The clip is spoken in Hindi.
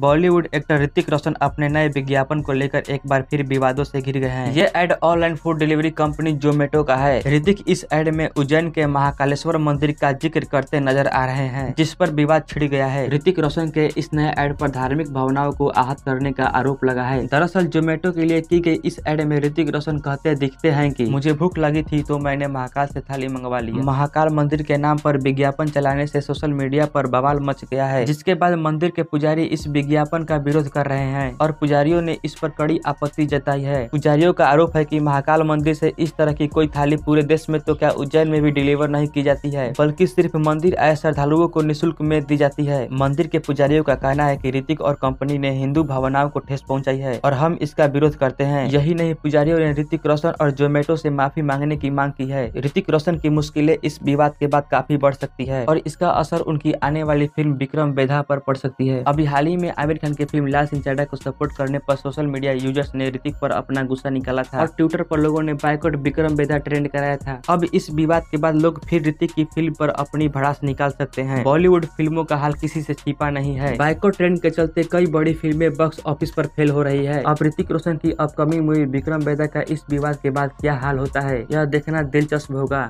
बॉलीवुड एक्टर ऋतिक रोशन अपने नए विज्ञापन को लेकर एक बार फिर विवादों से घिर गए हैं यह ad online food delivery company Zomato का है ऋतिक इस एड में उज्जैन के महाकालेश्वर मंदिर का जिक्र करते नजर आ रहे हैं जिस पर विवाद छिड़ गया है ऋतिक रोशन के इस नए एड पर धार्मिक भावनाओं को आहत करने का आरोप लगा है दरअसल जोमेटो के लिए की गई इस एड में ऋतिक रोशन कहते दिखते हैं की मुझे भूख लगी थी तो मैंने महाकाल ऐसी थाली मंगवा ली महाकाल मंदिर के नाम आरोप विज्ञापन चलाने ऐसी सोशल मीडिया आरोप बवाल मच गया है जिसके बाद मंदिर के पुजारी इस विज्ञापन का विरोध कर रहे हैं और पुजारियों ने इस पर कड़ी आपत्ति जताई है पुजारियों का आरोप है कि महाकाल मंदिर से इस तरह की कोई थाली पूरे देश में तो क्या उज्जैन में भी डिलीवर नहीं की जाती है बल्कि सिर्फ मंदिर आए श्रद्धालुओं को निःशुल्क में दी जाती है मंदिर के पुजारियों का कहना है की ऋतिक और कंपनी ने हिंदू भावनाओं को ठेस पहुँचाई है और हम इसका विरोध करते हैं यही नहीं पुजारियों ने ऋतिक रोशन और जोमेटो ऐसी माफी मांगने की मांग की है ऋतिक रोशन की मुश्किलें इस विवाद के बाद काफी बढ़ सकती है और इसका असर उनकी आने वाली फिल्म विक्रम बेधा पर पड़ सकती है अभी हाल ही में में आमिर खान की फिल्म लाल सिंह चड्डा को सपोर्ट करने पर सोशल मीडिया यूजर्स ने ऋतिक पर अपना गुस्सा निकाला था और ट्विटर पर लोगों ने बाइकोट विक्रम बेदा ट्रेंड कराया था अब इस विवाद के बाद लोग फिर ऋतिक की फिल्म पर अपनी भड़ास निकाल सकते हैं बॉलीवुड फिल्मों का हाल किसी से छिपा नहीं है बाइकोट ट्रेंड के चलते कई बड़ी फिल्में बॉक्स ऑफिस पर फेल हो रही है अब ऋतिक रोशन की अपकमिंग मूवी विक्रम बेदा का इस विवाद के बाद क्या हाल होता है यह देखना दिलचस्प होगा